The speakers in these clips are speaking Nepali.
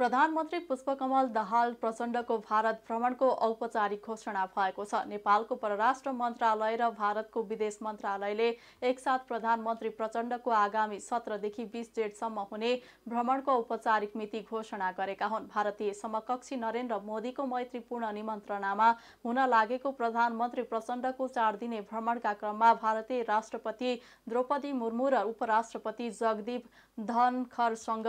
प्रधानमन्त्री पुष्पकमल दाहाल प्रचण्डको भारत भ्रमणको औपचारिक घोषणा भएको छ नेपालको परराष्ट्र मन्त्रालय र भारतको विदेश मन्त्रालयले एकसाथ प्रधानमन्त्री प्रचण्डको आगामी सत्रदेखि बिस जेठसम्म हुने भ्रमणको औपचारिक मिति घोषणा गरेका हुन् भारतीय समकक्षी नरेन्द्र मोदीको मैत्रीपूर्ण निमन्त्रणामा हुन लागेको प्रधानमन्त्री प्रचण्डको चार दिने भ्रमणका क्रममा भारतीय राष्ट्रपति द्रौपदी मुर्मू र उपराष्ट्रपति जगदीप धनखरसँग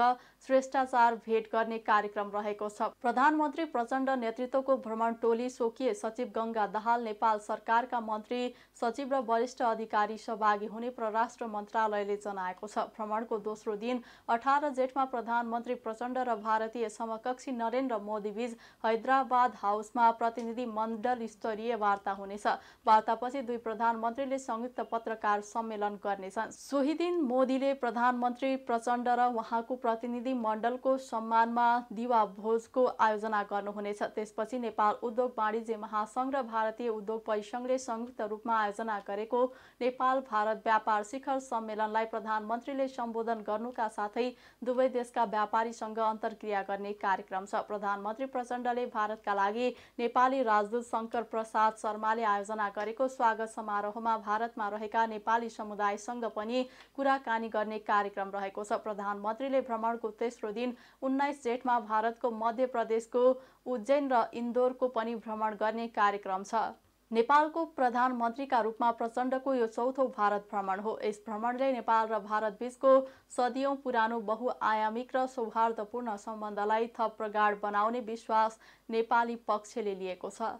श्रेष्ठाचार भेट गर्ने कार्यक्रम रहेको छ प्रधानमन्त्री प्रचण्ड नेतृत्वको भ्रमण टोली स्वकीय सचिव गङ्गा दाहाल नेपाल सरकारका मन्त्री सचिव र वरिष्ठ अधिकारी सहभागी हुने परराष्ट्र मन्त्रालयले जनाएको छ भ्रमणको दोस्रो दिन अठार जेठमा प्रधानमन्त्री प्रचण्ड र भारतीय समकक्षी नरेन्द्र मोदीबीच हैदराबाद हाउसमा प्रतिनिधि मण्डल स्तरीय वार्ता हुनेछ वार्तापछि दुई प्रधानमन्त्रीले संयुक्त पत्रकार सम्मेलन गर्नेछन् सोही दिन मोदीले प्रधानमन्त्री प्रचण्ड र उहाँको प्रतिनिधि मण्डलको सम्मानमा दिवा भोजको आयोजना गर्नुहुनेछ त्यसपछि नेपाल उद्योग वाणिज्य महासङ्घ र भारतीय उद्योग परिसङ्घले संयुक्त रूपमा आयोजना गरेको नेपाल भारत व्यापार शिखर सम्मेलनलाई प्रधानमन्त्रीले सम्बोधन गर्नुका साथै दुवै देशका व्यापारीसँग अन्तर्क्रिया गर्ने कार्यक्रम छ प्रधानमन्त्री प्रचण्डले भारतका लागि नेपाली राजदूत शङ्कर प्रसाद शर्माले आयोजना गरेको स्वागत समारोहमा भारतमा रहेका नेपाली समुदायसँग पनि कुराकानी गर्ने कार्यक्रम रहेको छ प्रधानमन्त्रीले भ्रमणको तेस्रो दिन उन्नाइस जेठ एकमा भारतको मध्य प्रदेशको उज्जैन र इन्दोरको पनि भ्रमण गर्ने कार्यक्रम छ नेपालको प्रधानमन्त्रीका रूपमा प्रचण्डको यो चौथो भारत भ्रमण हो यस भ्रमणले नेपाल र भारतबीचको सदियौँ पुरानो बहुआयामिक र सौहार्दपूर्ण सम्बन्धलाई थप प्रगाढ बनाउने विश्वास नेपाली पक्षले लिएको छ